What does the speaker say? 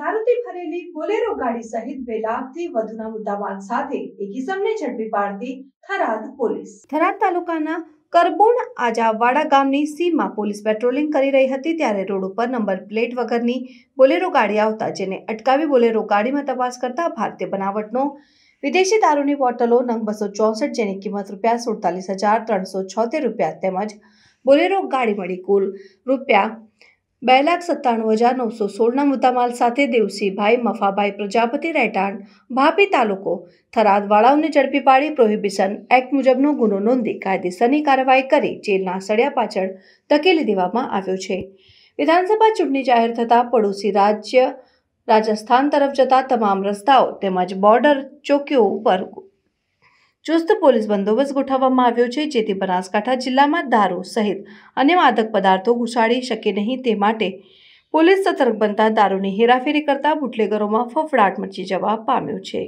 દારૂથી ભરેલી બોલેરો ગાડી સહિત બે લાખથી વધુના મુદ્દામાલ સાથે એક ઇસમને ઝડપી પાડતી થરાદ પોલીસ થરાદ તાલુકાના કરબોણ આજાવાડા ગામની સીમમાં પોલીસ પેટ્રોલિંગ કરી રહી હતી ત્યારે રોડ ઉપર નંબર પ્લેટ વગરની બોલેરો ગાડી આવતા જેને અટકાવી બોલેરો ગાડીમાં તપાસ કરતા ભારતીય બનાવટનો વિદેશી દારૂની બોટલો નંગ બસો ચોસઠ જેની કિંમત રૂપિયા સુડતાલીસ હજાર ત્રણસો છોતેર રૂપિયા તેમજ બોલેરો ગાડી મળી કુલ રૂપિયા બે લાખ સત્તાણું હજાર નવસો સોળના મુદ્દામાલ સાથે દેવસિંહભાઈ મફાભાઈ પ્રજાપતિ રહેઠાણ ભાપી તાલુકો થરાદ વાળાઓને ઝડપી પાડી પ્રોહિબિશન એક્ટ મુજબનો ગુનો નોંધી કાયદેસરની કાર્યવાહી કરી જેલના સળિયા પાછળ ધકેલી દેવામાં આવ્યો છે વિધાનસભા ચૂંટણી જાહેર થતાં પડોશી રાજ્ય રાજસ્થાન તરફ જતા તમામ રસ્તાઓ તેમજ બોર્ડર ચોકીઓ ઉપર ચુસ્ત પોલીસ બંદોબસ્ત ગોઠવવામાં આવ્યો છે જેથી બનાસકાંઠા જિલ્લામાં દારૂ સહિત અન્ય માદક પદાર્થો ઘુસાડી શકે નહીં તે માટે પોલીસ સતર્ક બનતા દારૂની હેરાફેરી કરતા બુટલેગરોમાં ફફડાટ મચી જવા પામ્યો છે